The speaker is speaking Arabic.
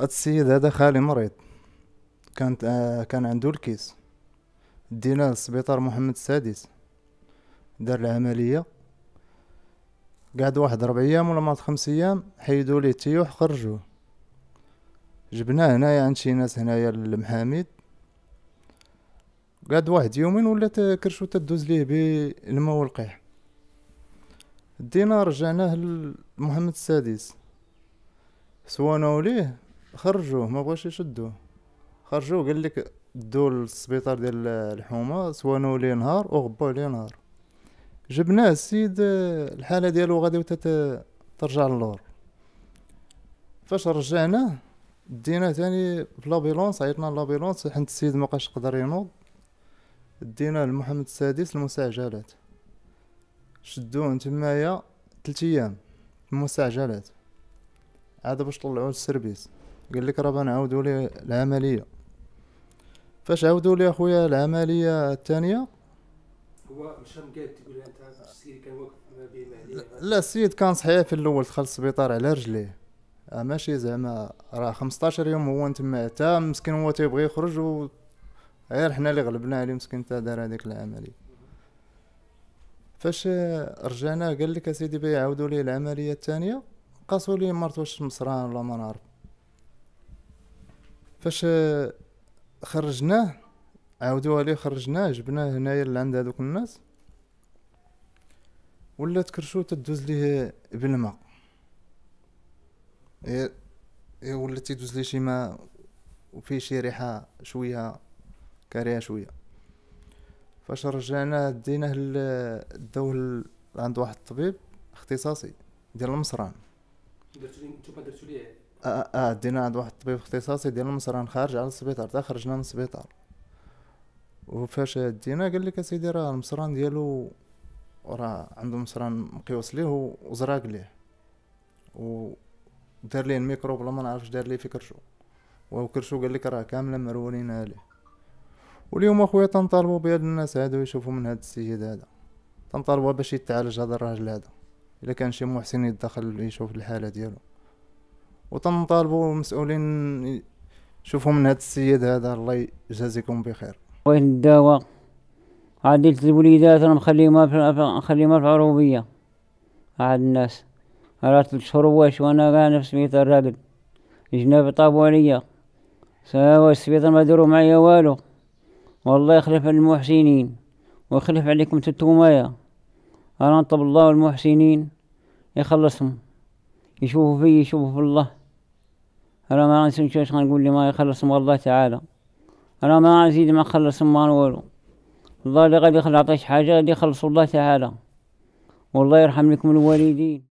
هاد السيد هذا خالي مريض كانت آه كان عنده الكيس دينا للسبيطار محمد السادس دار العملية قعد واحد ربع ايام ولا مات خمس ايام حيدو ليه التيوح خرجوه جبناه هنايا عند شي ناس هنايا للمحاميد قعد واحد يومين ولات كرشو تدوز ليه بالماء والقيح دينا رجعناه لمحمد السادس سوانا ليه خرجوه ما بغاش يشدوه خرجوه قال لك دول للسبيطار ديال الحومه سوانو لي نهار وغبوا لي نهار جبناه السيد الحاله ديالو غادي ترجع للور فاش رجعناه دينا تاني في لابيلونس عيطنا لابيلونس حنت السيد ما بقاش يقدر ينوض دينا لمحمد السادس المستعجلات شدوه تمايا 3 ايام المستعجلات عاد باش طلعوه للسيرفيس قال لك راه نعاودوا لي العمليه فاش عاودوا لي اخويا العمليه الثانيه هو مشى مقاد تقول انت السيد كان واقف ما بين لا السيد كان صحيح في الاول دخل السبيطار على رجليه أه، ماشي زعما راه 15 يوم هو تما حتى مسكين هو تيبغي يخرج و غير حنا اللي غلبنا عليه مسكين تا دار هذيك العمليه فاش رجعنا قال لك اسيدي بيعاودوا لي العمليه الثانيه قاسوا لي مرت واش مصران ولا ما نعرف فاش آه، خرجناه عاودوها عليه خرجناه جبناه هنايا لعند هذوك الناس ولات كرشو تدوز ليه بالماء ولات يدوز ليه شي ماء وفي شي ريحه شويه كريهه شويه فاش رجعناه ديناه داوه عند واحد الطبيب اختصاصي ديال المصران درتو ليه اه دينا عند واحد الطبيب اختصاصي ديال المصران خارج على السبيطار تا خرجنا من السبيطار وفاش دينا قال لك اسيدي راه المصران ديالو راه عنده مصران مقيوس ليه وزراق ليه دار ليه الميكرو بلا ما نعرفش دار ليه في كرشو وكرشو قال لك راه كامله مرولينها ليه واليوم اخويا تنطالبوا بهاد الناس هادو يشوفوا من هاد السيد هذا تنطالبوا باش يتعالج هذا الراجل هذا الا كان شي محسن يدخل يشوف الحاله ديالو وتنطالبوا المسؤولين شوفوا من هذا السيد هذا الله يجازيكم بخير وين الدواء قلت الوليدات انا مخليهم مخليهم في العروبية عاد الناس راه ثلاث شهور واش وانا كاع نفس ميت الراقد جناب طابو عليا سوا السبيطار ما داروا معايا والو والله يخلف على المحسنين ويخلف عليكم تتومايا انا نطلب الله المحسنين يخلصهم يشوفوا في يشوفوا في الله أنا ما نسوي شو نقول لي ما من الله تعالى أنا ما أزيد ما أخلصهم ما والو الله اللي غادي يخلص حاجة غادي يخلص الله تعالى والله يرحم لكم الوالدين